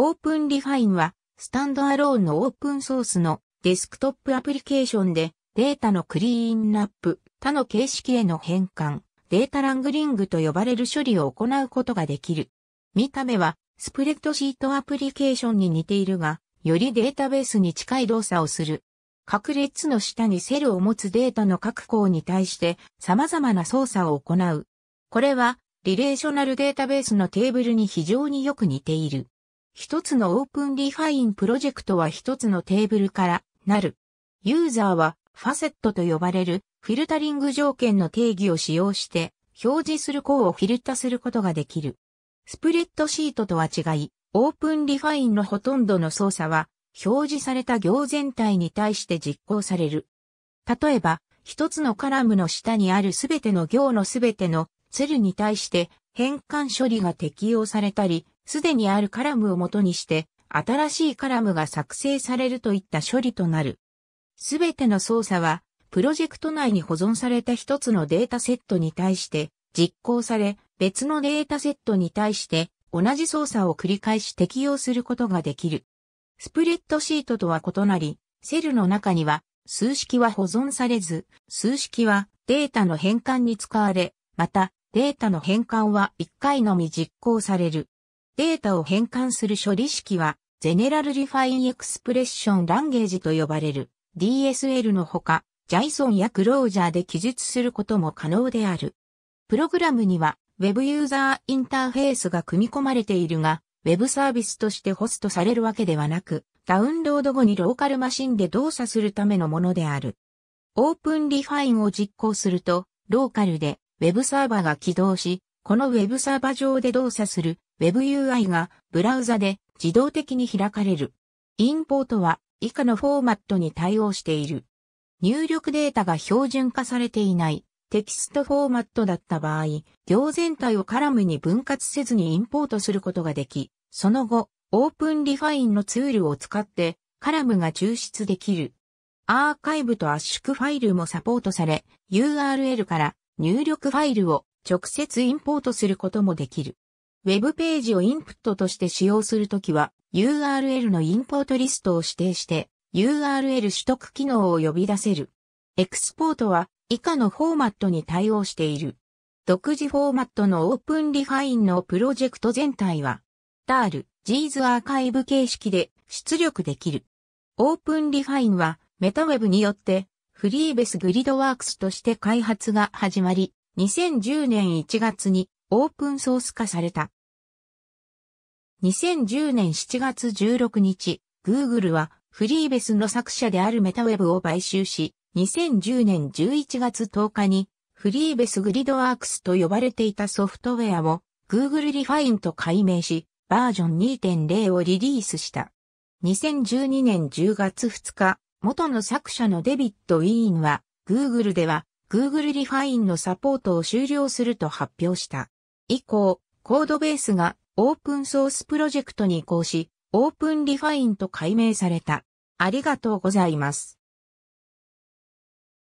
オープンリファインは、スタンドアローンのオープンソースのデスクトップアプリケーションで、データのクリーンナップ、他の形式への変換、データラングリングと呼ばれる処理を行うことができる。見た目は、スプレッドシートアプリケーションに似ているが、よりデータベースに近い動作をする。各列の下にセルを持つデータの各項に対して様々な操作を行う。これは、リレーショナルデータベースのテーブルに非常によく似ている。一つのオープンリファインプロジェクトは一つのテーブルからなる。ユーザーはファセットと呼ばれるフィルタリング条件の定義を使用して表示する項をフィルタすることができる。スプレッドシートとは違い、オープンリファインのほとんどの操作は表示された行全体に対して実行される。例えば、一つのカラムの下にあるすべての行のすべてのセルに対して変換処理が適用されたり、すでにあるカラムを元にして、新しいカラムが作成されるといった処理となる。すべての操作は、プロジェクト内に保存された一つのデータセットに対して実行され、別のデータセットに対して同じ操作を繰り返し適用することができる。スプレッドシートとは異なり、セルの中には数式は保存されず、数式はデータの変換に使われ、またデータの変換は1回のみ実行される。データを変換する処理式は、ゼネラルリファインエクスプレッションランゲージと呼ばれる DSL のほか、JSON やクロージャーで記述することも可能である。プログラムには Web ユーザーインターフェースが組み込まれているが、Web サービスとしてホストされるわけではなく、ダウンロード後にローカルマシンで動作するためのものである。オープンリファインを実行すると、ローカルで Web サーバーが起動し、この Web サーバー上で動作する WebUI がブラウザで自動的に開かれる。インポートは以下のフォーマットに対応している。入力データが標準化されていないテキストフォーマットだった場合、行全体をカラムに分割せずにインポートすることができ、その後、オープンリファインのツールを使ってカラムが抽出できる。アーカイブと圧縮ファイルもサポートされ、URL から入力ファイルを直接インポートすることもできる。ウェブページをインプットとして使用するときは、URL のインポートリストを指定して、URL 取得機能を呼び出せる。エクスポートは以下のフォーマットに対応している。独自フォーマットのオープンリファインのプロジェクト全体は、TAR、G's アーカイブ形式で出力できる。オープンリファインは、メタウェブによって、フリーベスグリドワークスとして開発が始まり、2010年1月にオープンソース化された。2010年7月16日、Google はフリーベスの作者であるメタウェブを買収し、2010年11月10日にフリーベスグリドワークスと呼ばれていたソフトウェアを Google リファインと改名し、バージョン2.0をリリースした。2012年10月2日、元の作者のデビッド・ウィーンは、Google では Google リファインのサポートを終了すると発表した。以降、コードベースがオープンソースプロジェクトに移行し、オープンリファインと改名された。ありがとうございます。